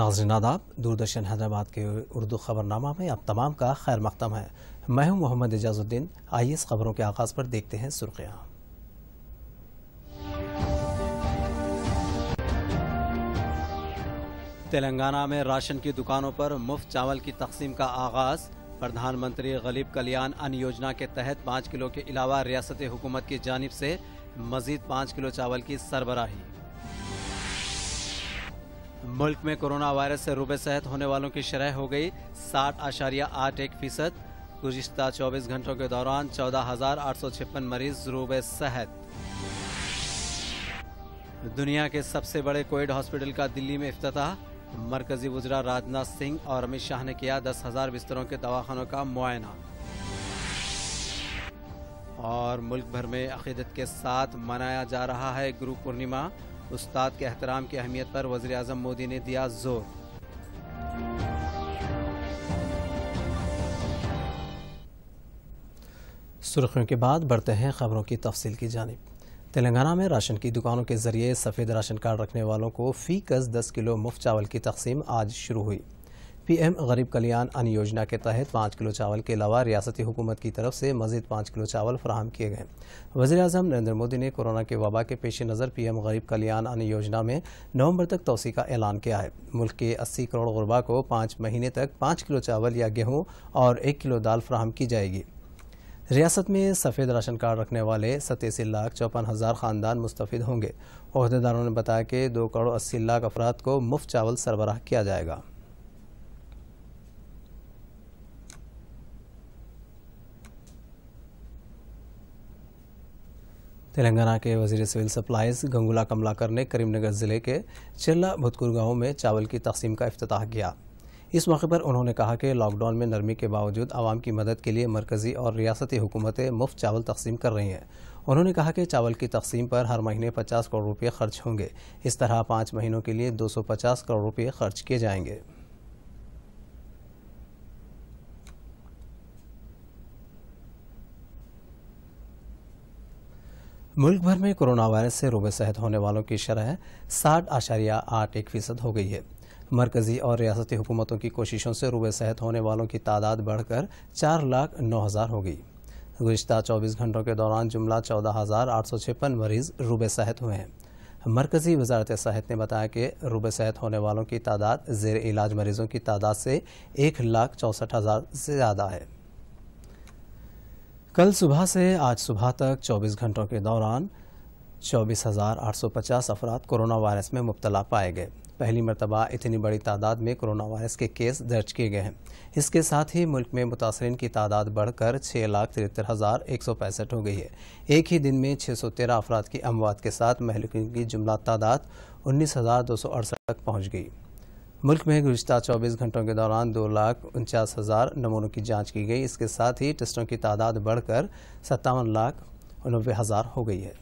नाजरीन आदाब दूरदर्शन हैदराबाद के उर्दू खबरनामा में आप तमाम का खैर मकदम है मैं हूं मोहम्मद एजाजुद्दीन आइए इस खबरों के आगाज़ पर देखते हैं सुर्खियाँ तेलंगाना में राशन की दुकानों पर मुफ्त चावल की तकसीम का आगाज़ प्रधानमंत्री गरीब कल्याण अन्न योजना के तहत पाँच किलो के अलावा रियासत हुकूमत की जानब से मजीद पाँच किलो चावल की सरबराही मुल्क में कोरोना वायरस से रूबे सेहत होने वालों की शरह हो गई साठ आशारिया आठ एक फीसद गुजशत चौबीस घंटों के दौरान चौदह हजार आठ सौ छप्पन मरीज रूबे सेहत दुनिया के सबसे बड़े कोविड हॉस्पिटल का दिल्ली में अफ्ताह मरकजी वजरा राजनाथ सिंह और अमित शाह ने किया दस हजार बिस्तरों के दवाखानों का मुआयना और मुल्क भर में अकीदत के साथ मनाया जा रहा है गुरु पूर्णिमा उस्ताद के अहतराम की अहमियत पर वजी अजम मोदी ने दिया जोर सुर्खियों के बाद बढ़ते हैं खबरों की तफसील की जानब तेलंगाना में राशन की दुकानों के जरिए सफ़ेद राशन कार्ड रखने वालों को फ़ी कस दस किलो मुफ्त चावल की तकसीम आज शुरू हुई पीएम गरीब कल्याण अन्न योजना के तहत पाँच किलो चावल के अलावा रियासती हुकूमत की तरफ से मजीद पाँच किलो चावल फराहम किए गए वजी अजम नरेंद्र मोदी ने कोरोना के वबा के पेश नज़र पीएम गरीब कल्याण अन्न योजना में नवंबर तक तोसी का ऐलान किया है मुल्क के अस्सी करोड़ गुरबा को पाँच महीने तक पाँच किलो चावल या गेहूँ और एक किलो दाल फ्राहम की जाएगी रियासत में सफ़ेद राशन कार्ड रखने वाले सतासी लाख चौपन हज़ार ख़ानदान मुस्तफ़ होंगे अहदेदारों ने बताया कि दो करोड़ अस्सी लाख अफराद को मुफ्त चावल सरबराह किया जाएगा तेलंगाना के वजीर सिविल सप्लाईज गंगूला कमलाकर ने करीमनगर ज़िले के चिल्ला भुतकुर गाँव में चावल की तकसीम का अफ्ताह किया इस मौके पर उन्होंने कहा कि लॉकडाउन में नरमी के बावजूद आवाम की मदद के लिए मरकज़ी और रियासती हुकूमतें मुफ्त चावल तकसीम कर रही हैं उन्होंने कहा कि चावल की तकसीम पर हर महीने 50 करोड़ रुपये खर्च होंगे इस तरह पाँच महीनों के लिए 250 करोड़ रुपये खर्च किए जाएंगे मुल्क भर में कोरोना वायरस से रूबे सेहत होने वालों की शरह साठ आशारिया आठ एक फीसद हो गई है मरकजी और रियासती हुकूमतों की कोशिशों से रूबे सेहत होने वालों की तादाद बढ़कर चार लाख नौ हज़ार हो गई गुज्त चौबीस घंटों के दौरान जुमला चौदह हज़ार आठ सौ छप्पन मरीज़ रूब सेहत हुए हैं मरकज़ी वजारत सेहत ने बताया कि रूब सेहत होने वालों की तादाद जेर इलाज मरीज़ों की तादाद से एक लाख चौंसठ हज़ार से ज़्यादा है कल सुबह से आज सुबह तक 24 घंटों के दौरान 24,850 अफराद कोरोना वायरस में मुबतला पाए गए पहली मरतबा इतनी बड़ी तादाद में कोरोना वायरस के केस दर्ज किए गए हैं इसके साथ ही मुल्क में मुतासरी की तादाद बढ़कर छः लाख तिहत्तर हज़ार एक सौ पैंसठ हो गई है एक ही दिन में छः सौ तेरह अफराद की अमवात के साथ महलिकों की जुमला तादाद उन्नीस हज़ार दो सौ अड़सठ तक पहुँच गई मुल्क में गुजशत 24 घंटों के दौरान दो लाख उनचास हज़ार नमूनों की जांच की गई इसके साथ ही टेस्टों की तादाद बढ़कर सत्तावन लाख नब्बे हज़ार हो गई है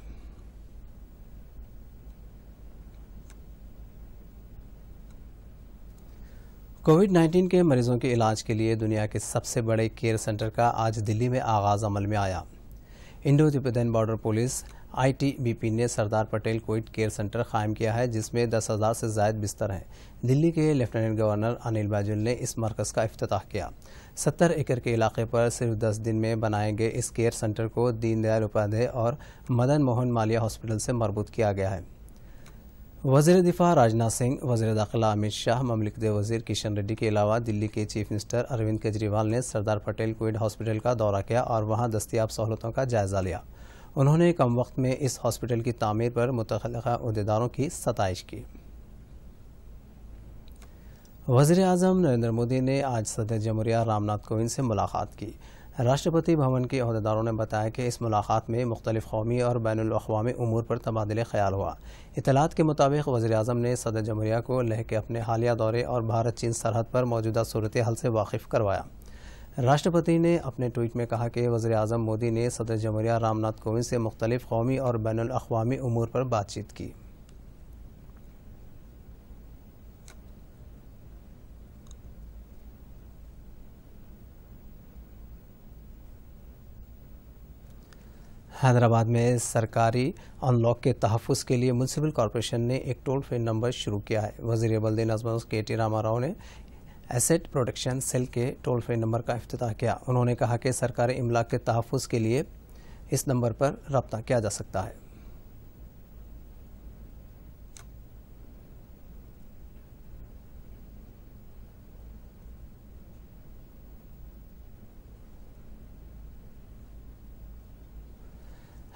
कोविड 19 के मरीजों के इलाज के लिए दुनिया के सबसे बड़े केयर सेंटर का आज दिल्ली में आगाज़ अमल में आया Indo Tibetan border police ITBP ने Sardar Patel covid care centre कायम किया है जिसमें दस हज़ार से जायद बिस्तर हैं दिल्ली के लेफ्टिनेंट गवर्नर अनिल बाजुल ने इस मरकज़ का अफ्ताह किया सत्तर एकड़ के इलाके पर सिर्फ दस दिन में बनाए गए इस केयर सेंटर को दीनदयाल उपाध्याय और मदन मोहन मालिया हॉस्पिटल से मरबूत किया गया है वजीर दिफा राजनाथ सिंह वजीर दाखिला अमित शाह ममलिक वजीर किशन रेड्डी के अलावा दिल्ली के चीफ मिनिस्टर अरविंद केजरीवाल ने सरदार पटेल कोविड हॉस्पिटल का दौरा किया और वहां दस्तियाब सहूलतों का जायजा लिया उन्होंने कम वक्त में इस हॉस्पिटल की तमीर पर मुतलदारों अहदेदारों की सतश की वजीर अजम नरेंद्र मोदी ने आज सदर जमहूरिया रामनाथ कोविंद से मुलाकात की राष्ट्रपति भवन के अहदेदारों ने बताया कि इस मुलाकात में मुख्तलिफ कौमी और बैन अवी अमूर पर तबादला ख्याल हुआ इतलात के मुताबिक वजी अजम ने सदर जमहूरिया को लह के अपने हालिया दौरे और भारत चीन सरहद पर मौजूदा सूरत हाल से वाकिफ करवाया राष्ट्रपति ने अपने ट्वीट में कहा कि वजे अजम मोदी ने सदर जमहूरिया रामनाथ कोविंद से मुख्तलिफ कौमी और बैन अवी अमूर पर बातचीत की हैदराबाद में सरकारी अनलॉक के तहफ़ के लिए म्यूनसिपल कॉरपोरेशन ने एक टोल फ्री नंबर शुरू किया है वजीर बल्दी नजमोस के टी रामा राव ने एसेट प्रोटेक्शन सेल के टोल फ्री नंबर का अफ्ताह किया उन्होंने कहा कि सरकारी इमलाक के तहफ़ के लिए इस नंबर पर रबता किया जा सकता है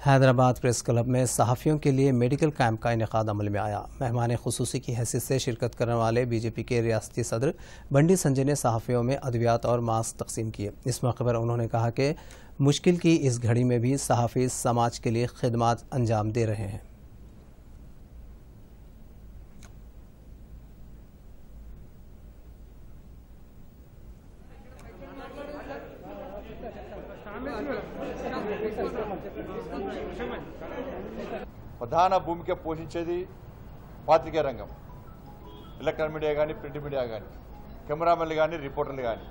हैदराबाद प्रेस क्लब में सहाफ़ियों के लिए मेडिकल कैंप का इनका अमल में आया मेहमान खसूसी की हैसियत से शिरकत करने वाले बीजेपी के रियासती सदर बंडी संजय ने सहाफ़ियों में अद्वियात और मास्क तकसीम किए इस मौके पर उन्होंने कहा कि मुश्किल की इस घड़ी में भी सहाफ़ी समाज के लिए खदमात अंजाम दे रहे हैं ప్రధాన భూమిక పోషించేది పాత్రికే రంగం ఎలక్ట్రానిక్ మీడియా కానీ ప్రింట్ మీడియా కానీ కెమెరామెన్లు కానీ రిపోర్టర్లు కానీ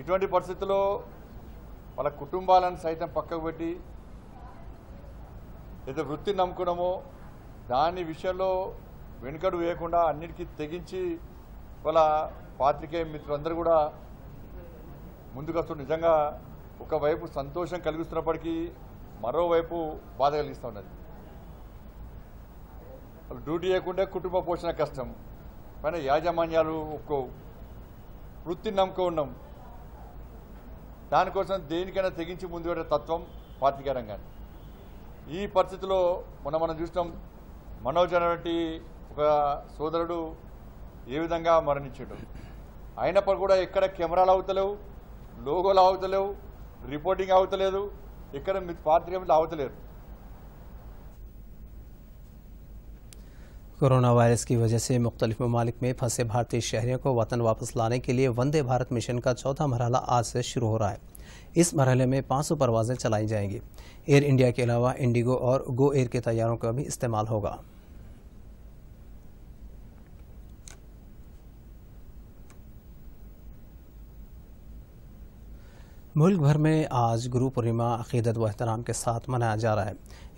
ఇటువంటి పరిస్థితుల్లో వాళ్ళ కుటుంబాలను సైతం పక్కకు పెట్టి ఏదో వృత్తిని నమ్ముకోవడమో దాని విషయంలో వెనుకడు వేయకుండా అన్నిటికీ తెగించి వాళ్ళ పాత్రికేయ మిత్రులందరూ కూడా ముందుకొస్తూ నిజంగా ఒకవైపు సంతోషం కలిగిస్తున్నప్పటికీ మరోవైపు బాధ కలిగిస్తూ ఉన్నది డ్యూటీ చేయకుండా కుటుంబ పోషణ కష్టం పైన యాజమాన్యాలు ఒప్పుకోవు వృత్తి నమ్ముకో ఉన్నాం దానికోసం దేనికైనా తెగించి ముందుకెళ్ళే తత్వం పాతికారంగానే ఈ పరిస్థితిలో మొన్న మనం చూసినాం మనోజ్ అనేటువంటి ఒక సోదరుడు ఏ విధంగా మరణించాడు అయినప్పుడు కూడా ఎక్కడ కెమెరాలు అవుతలేవు లోగోలు అవుతలేవు రిపోర్టింగ్ అవుతలేదు ఇక్కడ పాత్రికేయులు అవతలేరు कोरोना वायरस की वजह से मुख्तलिफ ममालिक में फंसे भारतीय शहरियों को वतन वापस लाने के लिए वंदे भारत मिशन का चौथा मरहला आज से शुरू हो रहा है इस मरहले में 500 परवाज़ें चलाई जाएंगी एयर इंडिया के अलावा इंडिगो और गो एयर के तैयारों का भी इस्तेमाल होगा मुल्क भर में आज गुरु पूर्णिमा अकीदत व अहतराम के साथ मनाया जा रहा है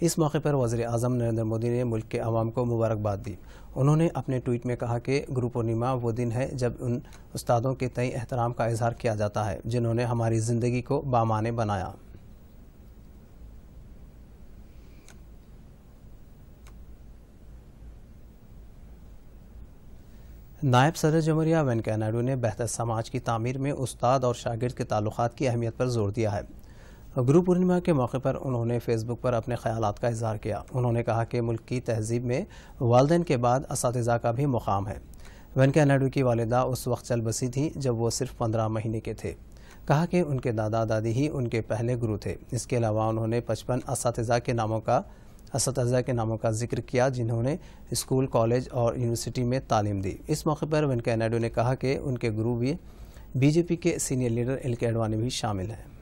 इस मौके पर वजी अजम नरेंद्र मोदी ने मुल्क के आवाम को मुबारकबाद दी उन्होंने अपने ट्वीट में कहा कि गुरु पूर्णिमा वो दिन है जब उन उस्तादों के तई एहतराम का इजहार किया जाता है जिन्होंने हमारी ज़िंदगी को बामाने बनाया नायब सदर जमहूरिया वेंकैया नायडू ने बेहतर समाज की तमीर में उस्ताद और शागिर्द के ताल्लुक की अहमियत पर जोर दिया है गुरु पूर्णिमा के मौके पर उन्होंने फेसबुक पर अपने ख्याल का इजहार किया उन्होंने कहा कि मुल्क की तहजीब में वालदेन के बाद इस का भी मुकाम है वेंकैया नायडू की वालदा उस वक्त चल बसी थी जब वो सिर्फ पंद्रह महीने के थे कहा कि उनके दादा दादी ही उनके पहले गुरु थे इसके अलावा उन्होंने पचपन इस के नामों का इसतजा के नामों का जिक्र किया जिन्होंने स्कूल कॉलेज और यूनिवर्सिटी में तालीम दी इस मौके पर वेंकैया नायडू ने कहा कि उनके गुरु भी बीजेपी के सीनियर लीडर एल के अडवाणी भी शामिल हैं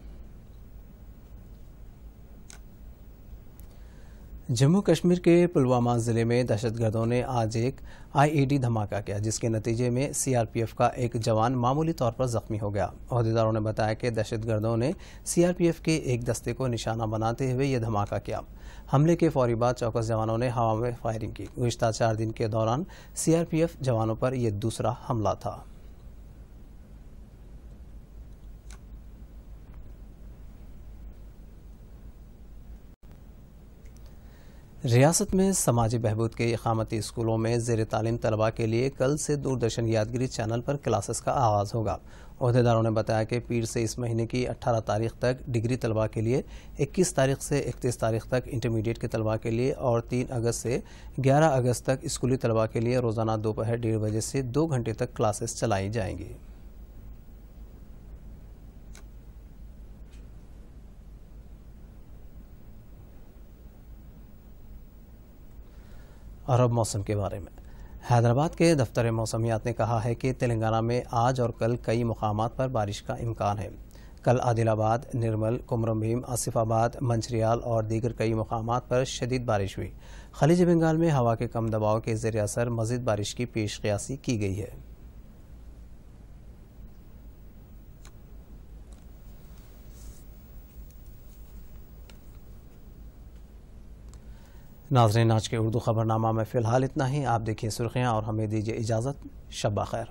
जम्मू कश्मीर के पुलवामा ज़िले में दहशतगर्दों ने आज एक आईईडी धमाका किया जिसके नतीजे में सीआरपीएफ का एक जवान मामूली तौर पर जख्मी हो गया अहदेदारों ने बताया कि दहशतगर्दों ने सीआरपीएफ के एक दस्ते को निशाना बनाते हुए यह धमाका किया हमले के फौरी बाद चौकस जवानों ने हवा में फायरिंग की गुज्त चार दिन के दौरान सीआरपीएफ जवानों पर यह दूसरा हमला था रियासत में समाजी बहबूद के इकामती स्कूलों में जेर तालीम तलबा के लिए कल से दूरदर्शन यादगिरी चैनल पर क्लासेस का आगाज़ होगा अहदेदारों ने बताया कि पीर से इस महीने की 18 तारीख तक डिग्री तलबा के लिए 21 तारीख से 31 तारीख तक इंटरमीडिएट के तलबा के लिए और 3 अगस्त से 11 अगस्त तक स्कूली तलबा के लिए रोज़ाना दोपहर डेढ़ बजे से दो घंटे तक क्लासेस चलाई जाएंगी अरब मौसम के बारे में हैदराबाद के दफ्तर मौसमियात ने कहा है कि तेलंगाना में आज और कल कई मकाम पर बारिश का इम्कान है कल आदिलाबाद निर्मल कुमरम भीम आसिफाबाद मंचरियाल और दीगर कई मकाम पर शदीद बारिश हुई खलीज बंगाल में हवा के कम दबाव के जेर असर मजीद बारिश की पेशकियासी की गई है नाजरन आज के उर्दू खबरनामा में फ़िलहाल इतना ही आप देखिए सुर्खियाँ और हमें दीजिए इजाज़त शबा खैर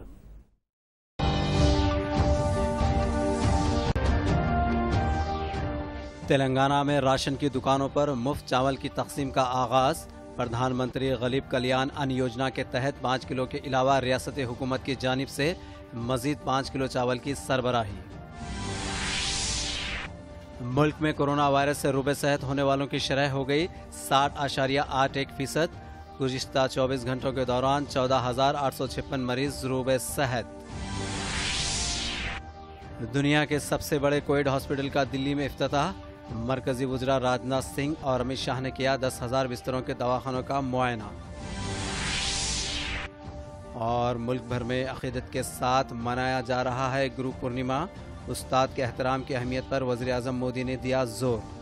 तेलंगाना में राशन की दुकानों पर मुफ्त चावल की तकसीम का आगाज प्रधानमंत्री गरीब कल्याण अन्न योजना के तहत पाँच किलो के अलावा रियासत हुकूमत की जानब से मजीद पाँच किलो चावल की सरबराही मुल्क में कोरोना वायरस से रूबे सेहत होने वालों की शरह हो गई साठ आशारिया आठ एक फीसद गुजशत चौबीस घंटों के दौरान चौदह हजार आठ सौ छप्पन मरीज रूबे सेहत दुनिया के सबसे बड़े कोविड हॉस्पिटल का दिल्ली में अफ्ताह मरकजी वजरा राजनाथ सिंह और अमित शाह ने किया दस हजार बिस्तरों के दवाखानों का मुआयना और मुल्क भर में अकीदत के साथ मनाया जा रहा है गुरु पूर्णिमा उस्ताद के अहतराम की अहमियत पर वजी अजम मोदी ने दिया जोर